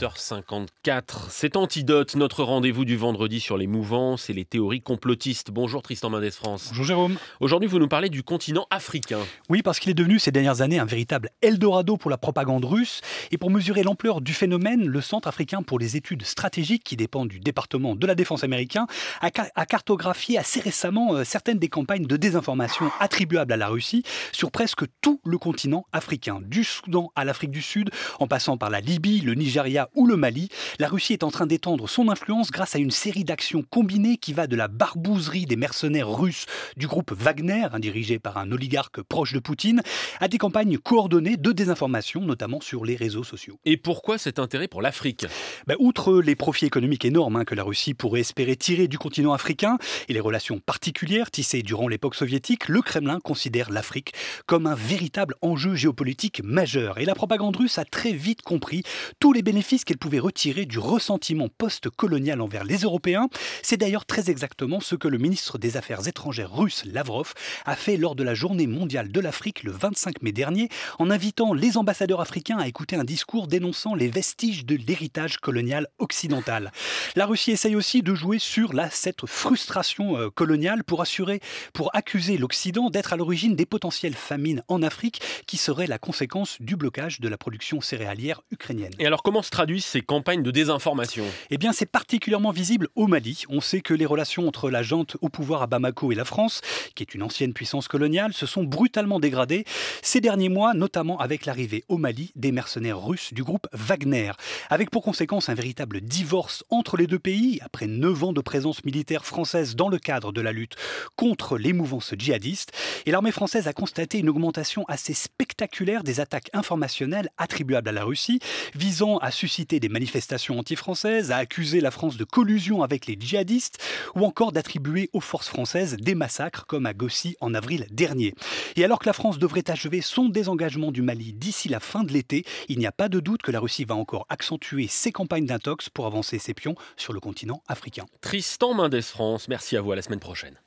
h 54 C'est Antidote, notre rendez-vous du vendredi sur les mouvances et les théories complotistes. Bonjour Tristan Mendes France. Bonjour Jérôme. Aujourd'hui, vous nous parlez du continent africain. Oui, parce qu'il est devenu ces dernières années un véritable Eldorado pour la propagande russe. Et pour mesurer l'ampleur du phénomène, le Centre africain pour les études stratégiques, qui dépend du département de la défense américain, a cartographié assez récemment euh, certaines des campagnes de désinformation attribuables à la Russie sur presque tout le continent africain, du Soudan à l'Afrique du Sud, en passant par la Libye, le Nigeria, ou le Mali, la Russie est en train d'étendre son influence grâce à une série d'actions combinées qui va de la barbouzerie des mercenaires russes du groupe Wagner, hein, dirigé par un oligarque proche de Poutine, à des campagnes coordonnées de désinformation, notamment sur les réseaux sociaux. Et pourquoi cet intérêt pour l'Afrique ben, Outre les profits économiques énormes hein, que la Russie pourrait espérer tirer du continent africain et les relations particulières tissées durant l'époque soviétique, le Kremlin considère l'Afrique comme un véritable enjeu géopolitique majeur. Et la propagande russe a très vite compris tous les bénéfices qu'elle pouvait retirer du ressentiment post-colonial envers les Européens. C'est d'ailleurs très exactement ce que le ministre des Affaires étrangères russe Lavrov a fait lors de la Journée mondiale de l'Afrique le 25 mai dernier en invitant les ambassadeurs africains à écouter un discours dénonçant les vestiges de l'héritage colonial occidental. La Russie essaye aussi de jouer sur la, cette frustration euh, coloniale pour assurer, pour accuser l'Occident d'être à l'origine des potentielles famines en Afrique qui seraient la conséquence du blocage de la production céréalière ukrainienne. Et alors comment se traduisent ces campagnes de désinformation Eh bien, c'est particulièrement visible au Mali. On sait que les relations entre la junte au pouvoir à Bamako et la France, qui est une ancienne puissance coloniale, se sont brutalement dégradées ces derniers mois, notamment avec l'arrivée au Mali des mercenaires russes du groupe Wagner, avec pour conséquence un véritable divorce entre les deux pays après neuf ans de présence militaire française dans le cadre de la lutte contre les mouvances djihadistes. Et l'armée française a constaté une augmentation assez spectaculaire des attaques informationnelles attribuables à la Russie, visant à susciter citer des manifestations anti-françaises, à accuser la France de collusion avec les djihadistes ou encore d'attribuer aux forces françaises des massacres comme à Gossy en avril dernier. Et alors que la France devrait achever son désengagement du Mali d'ici la fin de l'été, il n'y a pas de doute que la Russie va encore accentuer ses campagnes d'intox pour avancer ses pions sur le continent africain. Tristan Mendes France, merci à vous à la semaine prochaine.